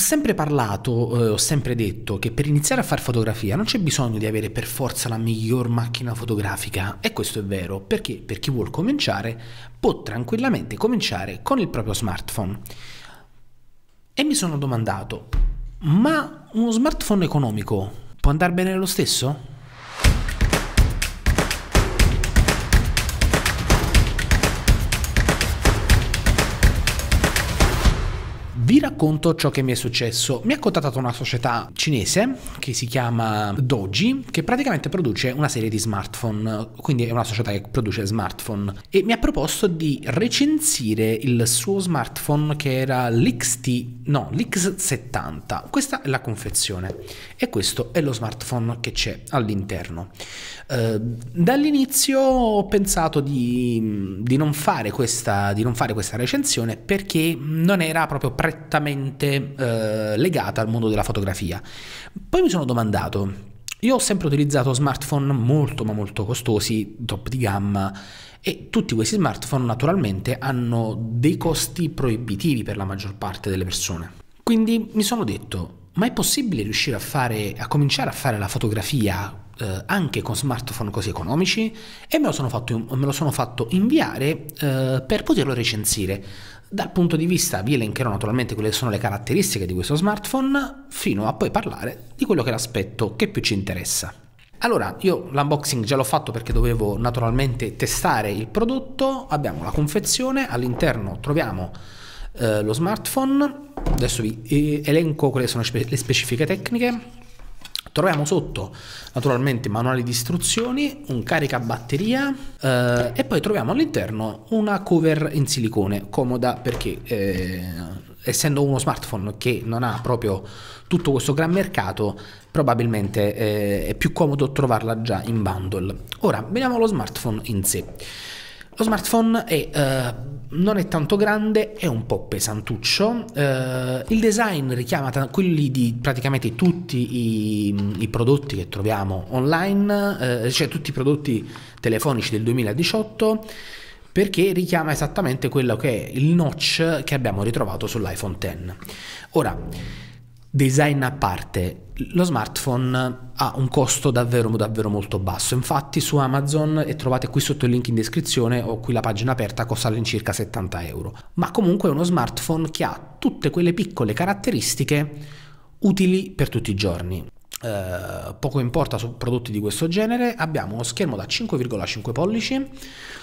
Ho sempre parlato, eh, ho sempre detto che per iniziare a fare fotografia non c'è bisogno di avere per forza la miglior macchina fotografica e questo è vero perché per chi vuol cominciare può tranquillamente cominciare con il proprio smartphone. E mi sono domandato, ma uno smartphone economico può andare bene lo stesso? Vi racconto ciò che mi è successo. Mi ha contattato una società cinese che si chiama Doji, che praticamente produce una serie di smartphone, quindi è una società che produce smartphone, e mi ha proposto di recensire il suo smartphone che era l'XT, no, l'X70. Questa è la confezione e questo è lo smartphone che c'è all'interno. Eh, dall'inizio ho pensato di, di, non fare questa, di non fare questa recensione perché non era proprio prezzo strettamente eh, legata al mondo della fotografia. Poi mi sono domandato, io ho sempre utilizzato smartphone molto ma molto costosi, top di gamma, e tutti questi smartphone naturalmente hanno dei costi proibitivi per la maggior parte delle persone. Quindi mi sono detto, ma è possibile riuscire a, fare, a cominciare a fare la fotografia eh, anche con smartphone così economici? E me lo sono fatto, me lo sono fatto inviare eh, per poterlo recensire. Dal punto di vista vi elencherò naturalmente quelle che sono le caratteristiche di questo smartphone, fino a poi parlare di quello che è l'aspetto che più ci interessa. Allora, io l'unboxing già l'ho fatto perché dovevo naturalmente testare il prodotto, abbiamo la confezione, all'interno troviamo eh, lo smartphone, adesso vi eh, elenco quelle sono le specifiche tecniche, Troviamo sotto naturalmente manuali di istruzioni, un caricabatteria eh, e poi troviamo all'interno una cover in silicone, comoda perché eh, essendo uno smartphone che non ha proprio tutto questo gran mercato, probabilmente eh, è più comodo trovarla già in bundle. Ora, vediamo lo smartphone in sé. Lo smartphone è eh, non è tanto grande, è un po' pesantuccio. Eh, il design richiama t- quelli di praticamente tutti i, i prodotti che troviamo online, eh, cioè tutti i prodotti telefonici del 2018 perché richiama esattamente quello che è il notch che abbiamo ritrovato sull'iPhone X. Ora, design a parte, lo smartphone ha un costo davvero, davvero molto basso. Infatti su Amazon, e trovate qui sotto il link in descrizione o qui la pagina aperta, costa all'incirca 70 euro. Ma comunque è uno smartphone che ha tutte quelle piccole caratteristiche utili per tutti i giorni. Eh, poco importa su prodotti di questo genere, abbiamo uno schermo da 5,5 pollici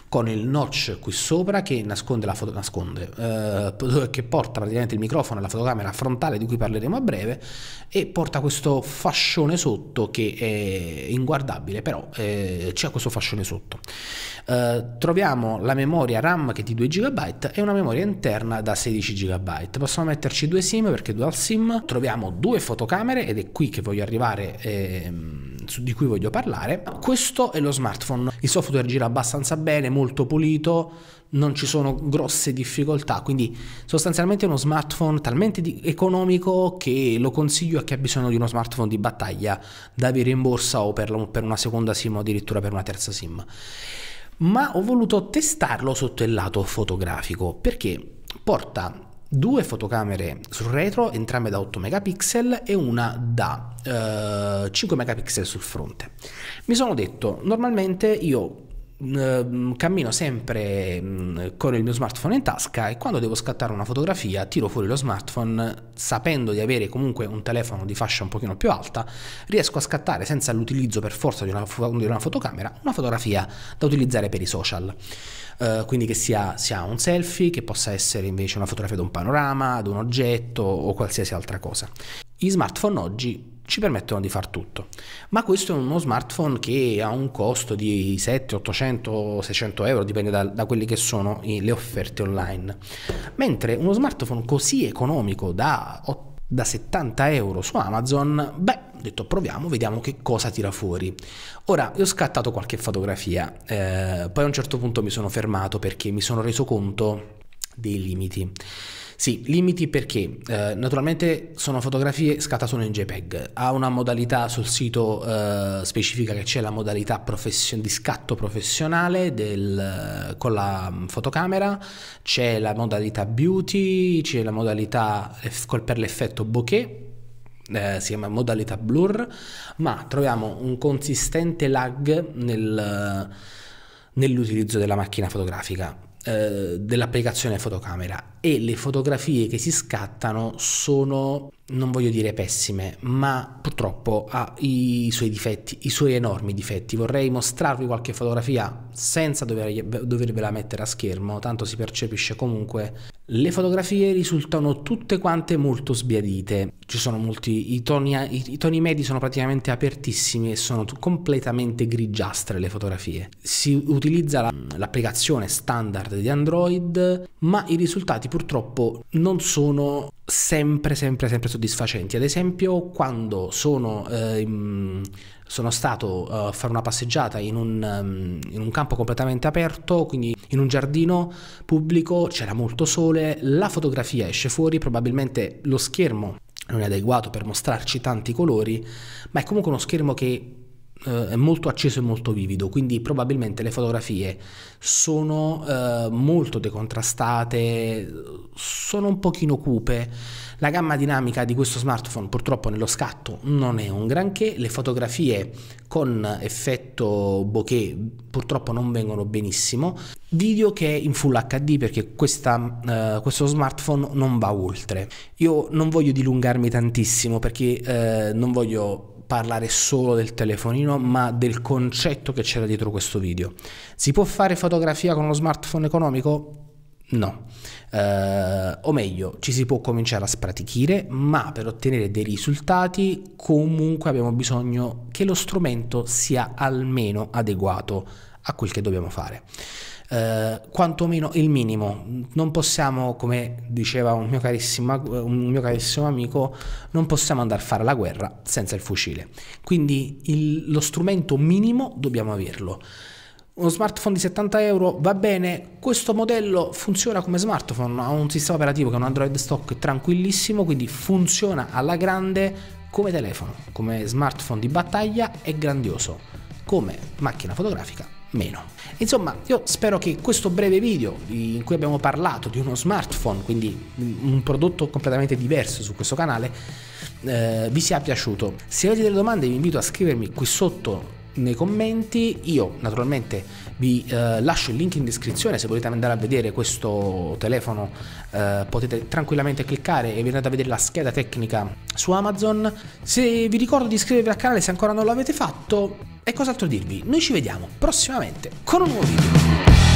con il notch qui sopra che nasconde la foto, nasconde, eh, che porta praticamente il microfono alla fotocamera frontale di cui parleremo a breve e porta questo fascione sotto che è inguardabile, però eh, c'è questo fascione sotto. Eh, troviamo la memoria RAM che è di 2 GB e una memoria interna da 16 GB. Possiamo metterci due SIM perché dual SIM. Troviamo due fotocamere ed è qui che voglio arrivare particolare eh, di cui voglio parlare. Questo è lo smartphone. Il software gira abbastanza bene, molto pulito, non ci sono grosse difficoltà, quindi sostanzialmente è uno smartphone talmente economico che lo consiglio a chi ha bisogno di uno smartphone di battaglia da avere in borsa o per, per una seconda SIM o addirittura per una terza SIM. Ma ho voluto testarlo sotto il lato fotografico perché porta due fotocamere sul retro, entrambe da 8 megapixel e una da eh, 5 megapixel sul fronte. Mi sono detto, normalmente io Mm, ehm, cammino sempre mm, con il mio smartphone in tasca e quando devo scattare una fotografia tiro fuori lo smartphone sapendo di avere comunque un telefono di fascia un pochino più alta riesco a scattare senza l'utilizzo per forza di una, di una fotocamera una fotografia da utilizzare per i social uh, quindi che sia, sia, un selfie che possa essere invece una fotografia di un panorama, di un oggetto o qualsiasi altra cosa gli smartphone oggi ci permettono di far tutto. Ma questo è uno smartphone che ha un costo di 7, 800, 600 euro, dipende da, da quelle che sono le offerte online. Mentre uno smartphone così economico da, da 70 euro su Amazon, beh, ho detto proviamo, vediamo che cosa tira fuori. Ora, io ho scattato qualche fotografia, eh, poi a un certo punto mi sono fermato perché mi sono reso conto dei limiti. Sì, limiti perché eh, naturalmente sono fotografie scattate solo in JPEG, ha una modalità sul sito eh, specifica che c'è la modalità di scatto professionale del, eh, con la mm, fotocamera, c'è la modalità beauty, c'è la modalità per l'effetto bokeh eh, si chiama modalità blur, ma troviamo un consistente lag nel, eh, nell'utilizzo della macchina fotografica. Eh, dell'applicazione fotocamera e le fotografie che si scattano sono non voglio dire pessime, ma purtroppo ha i suoi difetti, i suoi enormi difetti. Vorrei mostrarvi qualche fotografia senza dover, dovervela mettere a schermo, tanto si percepisce comunque. Le fotografie risultano tutte quante molto sbiadite, ci sono molti, i toni, i, i toni medi sono praticamente apertissimi e sono completamente grigiastre le fotografie. Si utilizza la, l'applicazione standard di Android, ma i risultati purtroppo non sono sempre, sempre, sempre soddisfacenti. Ad esempio, quando sono, eh, sono stato a eh, fare una passeggiata in un, ehm, in un campo completamente aperto, quindi in un giardino pubblico, c'era molto sole, la fotografia esce fuori, probabilmente lo schermo non è adeguato per mostrarci tanti colori, ma è comunque uno schermo che eh, è molto acceso e molto vivido, quindi probabilmente le fotografie sono eh, molto decontrastate, sono un pochino cupe. La gamma dinamica di questo smartphone purtroppo nello scatto non è un granché, le fotografie con effetto bokeh purtroppo non vengono benissimo, video che è in full HD perché questa, eh, questo smartphone non va oltre. Io non voglio dilungarmi tantissimo perché eh, non voglio parlare solo del telefonino, ma del concetto che c'era dietro questo video. Si può fare fotografia con uno smartphone economico? No, eh, o meglio, ci si può cominciare a spratichire, ma per ottenere dei risultati comunque abbiamo bisogno che lo strumento sia almeno adeguato a quel che dobbiamo fare eh, quantomeno il minimo. Non possiamo, come diceva un mio, un mio, carissimo amico, non possiamo andare a fare la guerra senza il fucile. Quindi il, lo strumento minimo dobbiamo averlo. Uno smartphone di 70 euro va bene, questo modello funziona come smartphone, ha un sistema operativo che è un Android stock tranquillissimo, quindi funziona alla grande come telefono, come smartphone di battaglia è grandioso, come macchina fotografica meno. Insomma, io spero che questo breve video in cui abbiamo parlato di uno smartphone, quindi un prodotto completamente diverso su questo canale, eh, vi sia piaciuto. Se avete delle domande vi invito a scrivermi qui sotto nei commenti. Io naturalmente vi eh, lascio il link in descrizione se volete andare a vedere questo telefono eh, potete tranquillamente cliccare e vi andate a vedere la scheda tecnica su Amazon. Se vi ricordo di iscrivervi al canale se ancora non l'avete fatto e cos'altro dirvi, noi ci vediamo prossimamente con un nuovo video.